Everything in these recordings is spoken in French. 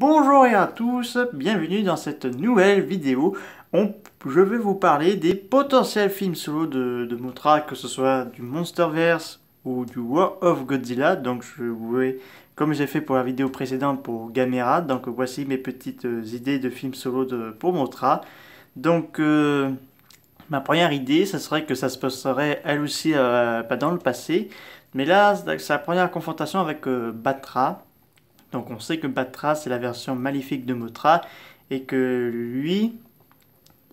Bonjour et à tous, bienvenue dans cette nouvelle vidéo. je vais vous parler des potentiels films solo de, de Motra, que ce soit du Monsterverse ou du War of Godzilla. Donc je vais, comme j'ai fait pour la vidéo précédente pour Gamera, donc voici mes petites euh, idées de films solo pour Motra. Donc euh, ma première idée, ça serait que ça se passerait elle aussi euh, pas dans le passé. Mais là, c'est la première confrontation avec Batra donc on sait que Batra, c'est la version maléfique de Motra, et que lui,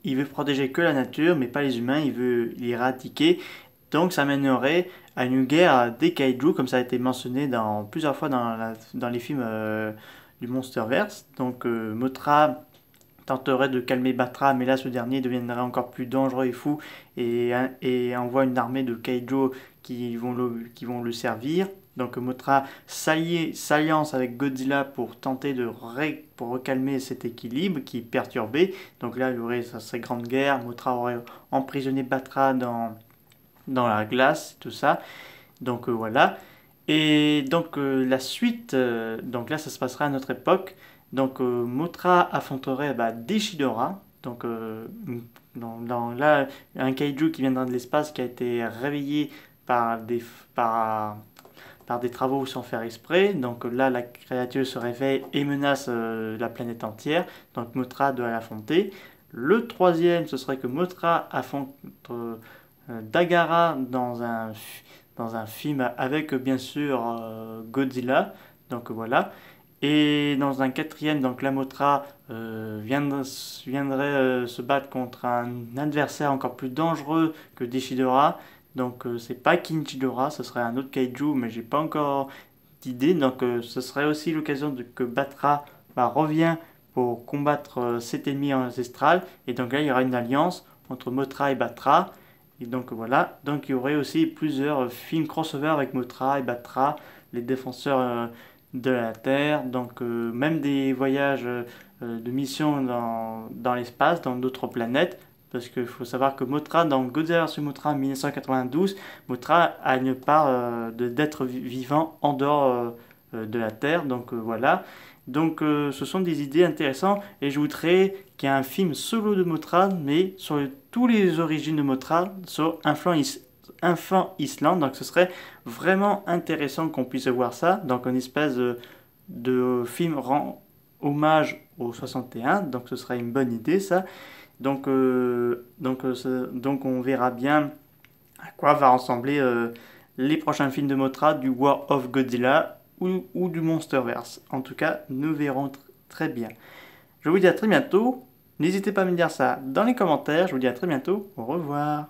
il veut protéger que la nature, mais pas les humains, il veut l'éradiquer. Donc ça mènerait à une guerre des kaiju, comme ça a été mentionné dans, plusieurs fois dans, les films euh, du Monsterverse. Donc euh, Motra tenterait de calmer Batra, mais là ce dernier deviendrait encore plus dangereux et fou et, envoie une armée de Kaijo qui vont le, servir. Donc Motra s'alliance avec Godzilla pour tenter de pour recalmer cet équilibre qui est perturbé. Donc là, il y aurait grande guerre. Motra aurait emprisonné Batra dans, la glace, tout ça. Donc euh, voilà. Et donc euh, la suite, euh, donc là, ça se passera à notre époque. Donc euh, Motra affronterait bah, Deshidora, donc euh, mm, là un kaiju qui vient de l'espace qui a été réveillé par des travaux sans faire exprès. Donc là la créature se réveille et menace euh, la planète entière. Donc Motra doit l'affronter. Le troisième ce serait que Motra affronte Dagara dans un film avec bien sûr Godzilla. Donc voilà. Et dans un quatrième, donc Lamotra euh, viendrait, viendrait euh, se battre contre un adversaire encore plus dangereux que Deshidora. Donc euh, c'est pas Kinchidora, ce serait un autre kaiju, mais j'ai pas encore d'idée. Donc euh, ce serait aussi l'occasion que Batra bah, revient pour combattre cet ennemi ancestral. Et donc là il y aura une alliance entre Motra et Batra. Et donc voilà, donc il y aurait aussi plusieurs films crossover avec Motra et Batra, les défenseurs de la Terre, donc euh, même des voyages euh, de mission dans, l'espace, dans d'autres planètes, parce qu'il faut savoir que Motra, dans Godzilla vs Motra 1992, Motra a une part euh, d'être vivant en dehors de la Terre, donc voilà. Donc ce sont des idées intéressantes, et je voudrais qu'il y ait un film solo de Motra, mais sur tous les origines de Motra, sur influence Infant Island, Donc ce serait vraiment intéressant qu'on puisse voir ça. Donc une espèce de, film rend hommage au 61. Donc ce serait une bonne idée ça. Donc, euh, donc, euh, donc on verra bien à quoi va ressembler euh, les prochains films de Motra du War of Godzilla ou, du Monsterverse. En tout cas, nous verrons très bien. Je vous dis à très bientôt. N'hésitez pas à me dire ça dans les commentaires. Je vous dis à très bientôt. Au revoir.